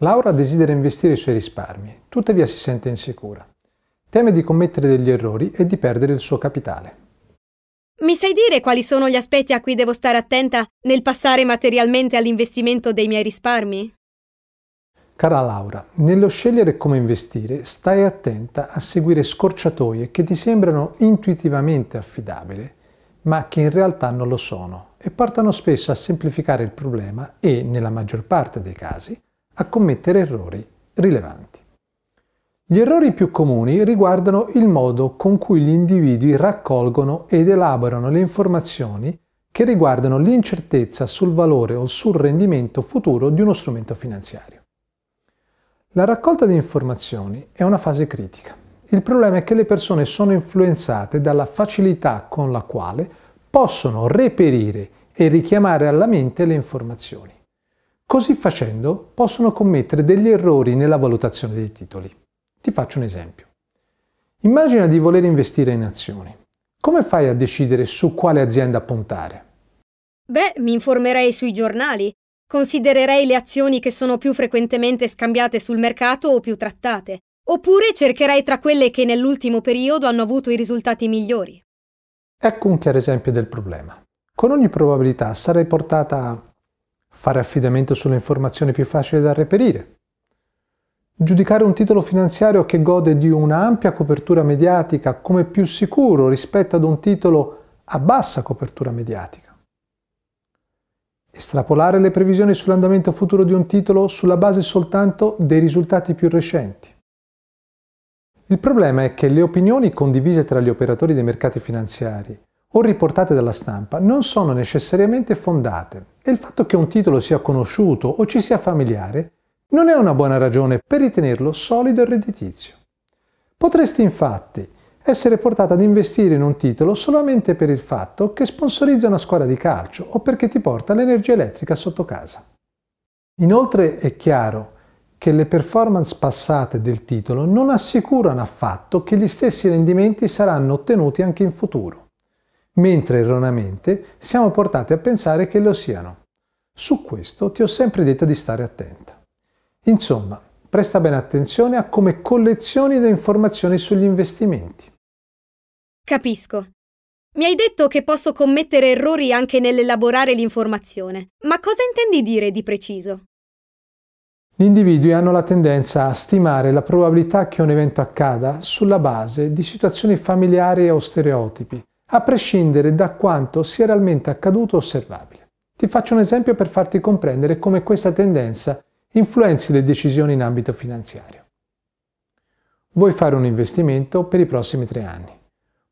Laura desidera investire i suoi risparmi, tuttavia si sente insicura. Teme di commettere degli errori e di perdere il suo capitale. Mi sai dire quali sono gli aspetti a cui devo stare attenta nel passare materialmente all'investimento dei miei risparmi? Cara Laura, nello scegliere come investire, stai attenta a seguire scorciatoie che ti sembrano intuitivamente affidabili, ma che in realtà non lo sono e portano spesso a semplificare il problema e, nella maggior parte dei casi, a commettere errori rilevanti. Gli errori più comuni riguardano il modo con cui gli individui raccolgono ed elaborano le informazioni che riguardano l'incertezza sul valore o sul rendimento futuro di uno strumento finanziario. La raccolta di informazioni è una fase critica. Il problema è che le persone sono influenzate dalla facilità con la quale possono reperire e richiamare alla mente le informazioni. Così facendo possono commettere degli errori nella valutazione dei titoli. Ti faccio un esempio. Immagina di voler investire in azioni. Come fai a decidere su quale azienda puntare? Beh, mi informerei sui giornali. Considererei le azioni che sono più frequentemente scambiate sul mercato o più trattate. Oppure cercherei tra quelle che nell'ultimo periodo hanno avuto i risultati migliori. Ecco un chiaro esempio del problema. Con ogni probabilità sarei portata fare affidamento sulle informazioni più facili da reperire, giudicare un titolo finanziario che gode di un'ampia copertura mediatica come più sicuro rispetto ad un titolo a bassa copertura mediatica, estrapolare le previsioni sull'andamento futuro di un titolo sulla base soltanto dei risultati più recenti. Il problema è che le opinioni condivise tra gli operatori dei mercati finanziari o riportate dalla stampa non sono necessariamente fondate e il fatto che un titolo sia conosciuto o ci sia familiare non è una buona ragione per ritenerlo solido e redditizio. Potresti infatti essere portato ad investire in un titolo solamente per il fatto che sponsorizza una squadra di calcio o perché ti porta l'energia elettrica sotto casa. Inoltre è chiaro che le performance passate del titolo non assicurano affatto che gli stessi rendimenti saranno ottenuti anche in futuro, mentre erroneamente siamo portati a pensare che lo siano. Su questo ti ho sempre detto di stare attenta. Insomma, presta bene attenzione a come collezioni le informazioni sugli investimenti. Capisco. Mi hai detto che posso commettere errori anche nell'elaborare l'informazione, ma cosa intendi dire di preciso? Gli individui hanno la tendenza a stimare la probabilità che un evento accada sulla base di situazioni familiari o stereotipi, a prescindere da quanto sia realmente accaduto o osservabile. Ti faccio un esempio per farti comprendere come questa tendenza influenzi le decisioni in ambito finanziario. Vuoi fare un investimento per i prossimi tre anni.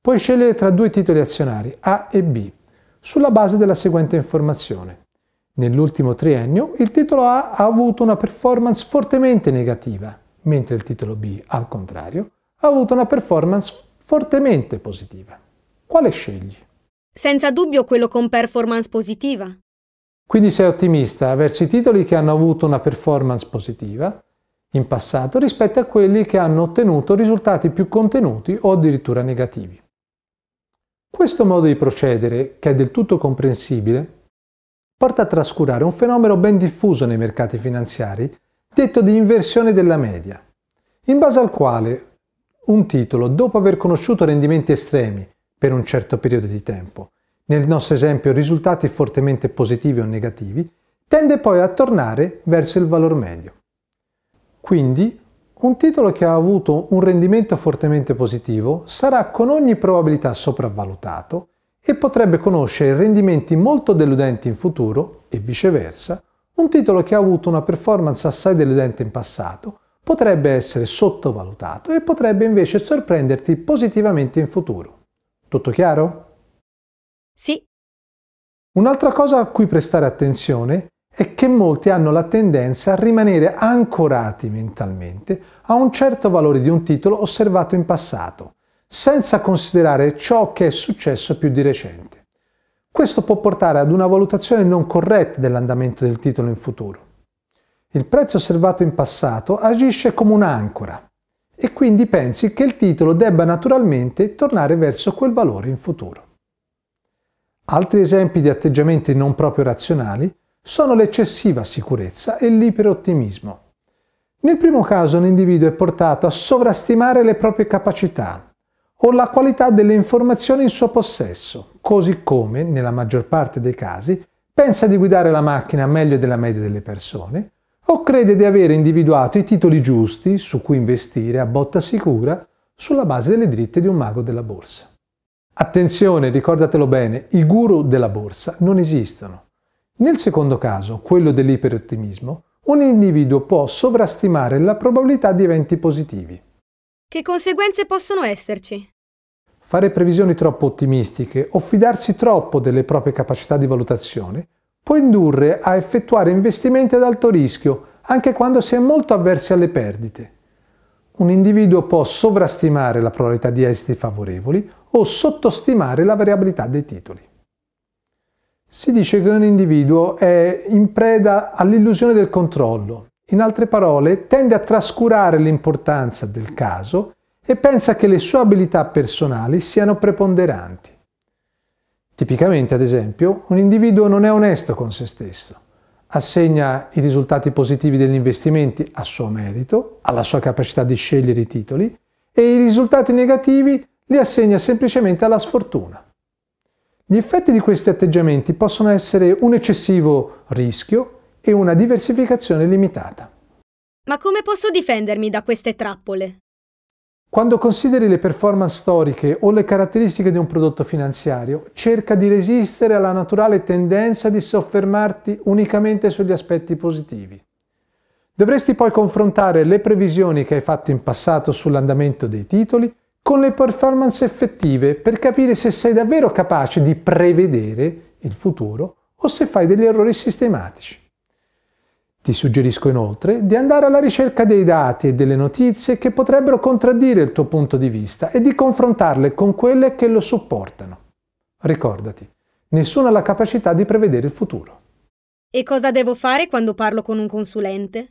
Puoi scegliere tra due titoli azionari, A e B, sulla base della seguente informazione. Nell'ultimo triennio il titolo A ha avuto una performance fortemente negativa, mentre il titolo B, al contrario, ha avuto una performance fortemente positiva. Quale scegli? Senza dubbio quello con performance positiva. Quindi sei ottimista verso i titoli che hanno avuto una performance positiva in passato rispetto a quelli che hanno ottenuto risultati più contenuti o addirittura negativi. Questo modo di procedere, che è del tutto comprensibile, porta a trascurare un fenomeno ben diffuso nei mercati finanziari, detto di inversione della media, in base al quale un titolo, dopo aver conosciuto rendimenti estremi per un certo periodo di tempo, nel nostro esempio risultati fortemente positivi o negativi, tende poi a tornare verso il valore medio. Quindi, un titolo che ha avuto un rendimento fortemente positivo sarà con ogni probabilità sopravvalutato e potrebbe conoscere rendimenti molto deludenti in futuro e viceversa, un titolo che ha avuto una performance assai deludente in passato potrebbe essere sottovalutato e potrebbe invece sorprenderti positivamente in futuro. Tutto chiaro? Sì. Un'altra cosa a cui prestare attenzione è che molti hanno la tendenza a rimanere ancorati mentalmente a un certo valore di un titolo osservato in passato, senza considerare ciò che è successo più di recente. Questo può portare ad una valutazione non corretta dell'andamento del titolo in futuro. Il prezzo osservato in passato agisce come un'ancora e quindi pensi che il titolo debba naturalmente tornare verso quel valore in futuro. Altri esempi di atteggiamenti non proprio razionali sono l'eccessiva sicurezza e l'iperottimismo. Nel primo caso un individuo è portato a sovrastimare le proprie capacità o la qualità delle informazioni in suo possesso, così come, nella maggior parte dei casi, pensa di guidare la macchina meglio della media delle persone o crede di avere individuato i titoli giusti su cui investire a botta sicura sulla base delle dritte di un mago della borsa. Attenzione, ricordatelo bene, i guru della borsa non esistono. Nel secondo caso, quello dell'iperottimismo, un individuo può sovrastimare la probabilità di eventi positivi. Che conseguenze possono esserci? Fare previsioni troppo ottimistiche o fidarsi troppo delle proprie capacità di valutazione può indurre a effettuare investimenti ad alto rischio anche quando si è molto avversi alle perdite. Un individuo può sovrastimare la probabilità di esiti favorevoli o sottostimare la variabilità dei titoli. Si dice che un individuo è in preda all'illusione del controllo, in altre parole tende a trascurare l'importanza del caso e pensa che le sue abilità personali siano preponderanti. Tipicamente, ad esempio, un individuo non è onesto con se stesso, assegna i risultati positivi degli investimenti a suo merito, alla sua capacità di scegliere i titoli, e i risultati negativi li assegna semplicemente alla sfortuna. Gli effetti di questi atteggiamenti possono essere un eccessivo rischio e una diversificazione limitata. Ma come posso difendermi da queste trappole? Quando consideri le performance storiche o le caratteristiche di un prodotto finanziario, cerca di resistere alla naturale tendenza di soffermarti unicamente sugli aspetti positivi. Dovresti poi confrontare le previsioni che hai fatto in passato sull'andamento dei titoli con le performance effettive per capire se sei davvero capace di prevedere il futuro o se fai degli errori sistematici. Ti suggerisco inoltre di andare alla ricerca dei dati e delle notizie che potrebbero contraddire il tuo punto di vista e di confrontarle con quelle che lo supportano. Ricordati, nessuno ha la capacità di prevedere il futuro. E cosa devo fare quando parlo con un consulente?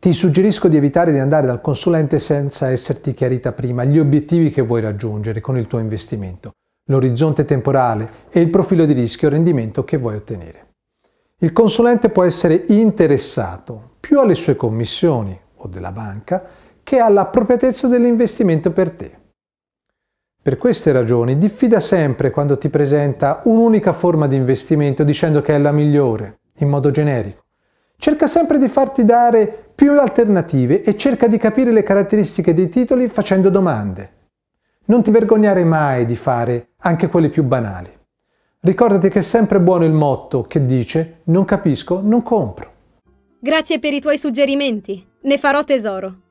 Ti suggerisco di evitare di andare dal consulente senza esserti chiarita prima gli obiettivi che vuoi raggiungere con il tuo investimento, l'orizzonte temporale e il profilo di rischio e rendimento che vuoi ottenere. Il consulente può essere interessato più alle sue commissioni o della banca che alla proprietà dell'investimento per te. Per queste ragioni diffida sempre quando ti presenta un'unica forma di investimento dicendo che è la migliore, in modo generico. Cerca sempre di farti dare più alternative e cerca di capire le caratteristiche dei titoli facendo domande. Non ti vergognare mai di fare anche quelle più banali. Ricordati che è sempre buono il motto che dice non capisco, non compro. Grazie per i tuoi suggerimenti, ne farò tesoro.